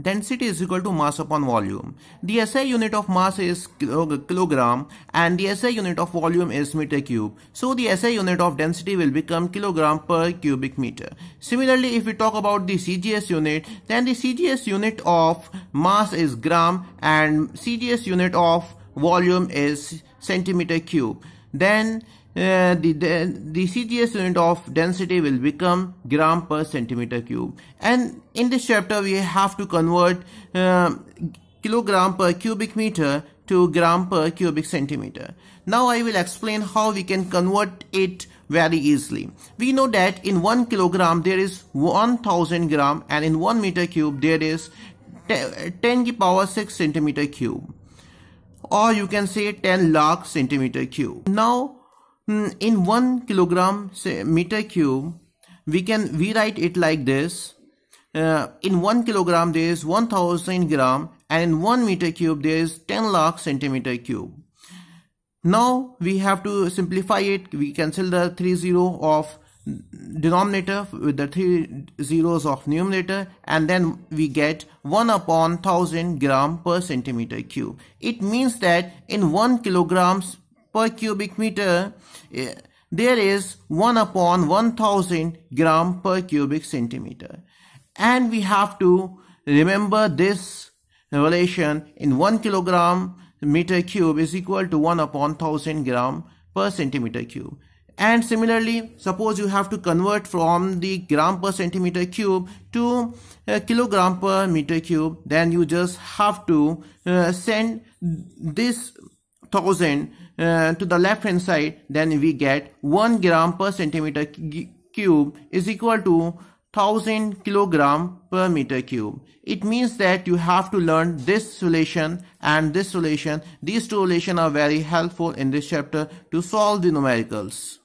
density is equal to mass upon volume. The SI unit of mass is kilogram and the SI unit of volume is meter cube. So the SI unit of density will become kilogram per cubic meter. Similarly, if we talk about the CGS unit, then the CGS unit of mass is gram and CGS unit of volume is centimeter cube then uh, the, the, the CGS unit of density will become gram per centimeter cube. And in this chapter, we have to convert uh, kilogram per cubic meter to gram per cubic centimeter. Now I will explain how we can convert it very easily. We know that in 1 kilogram there is 1000 gram and in 1 meter cube there is 10 to the power 6 centimeter cube or you can say 10 lakh centimeter cube. Now hmm, in 1 kilogram meter cube we can rewrite it like this uh, in 1 kilogram there is 1000 gram and in 1 meter cube there is 10 lakh centimeter cube. Now we have to simplify it we cancel the 3 0 of denominator with the three zeros of numerator and then we get 1 upon 1000 gram per centimeter cube. It means that in 1 kilograms per cubic meter eh, there is 1 upon 1000 gram per cubic centimeter and we have to remember this relation in 1 kilogram meter cube is equal to 1 upon 1000 gram per centimeter cube and similarly suppose you have to convert from the gram per centimeter cube to uh, kilogram per meter cube then you just have to uh, send this thousand uh, to the left hand side then we get 1 gram per centimeter cube is equal to 1000 kilogram per meter cube. It means that you have to learn this relation and this relation. These two relations are very helpful in this chapter to solve the numericals.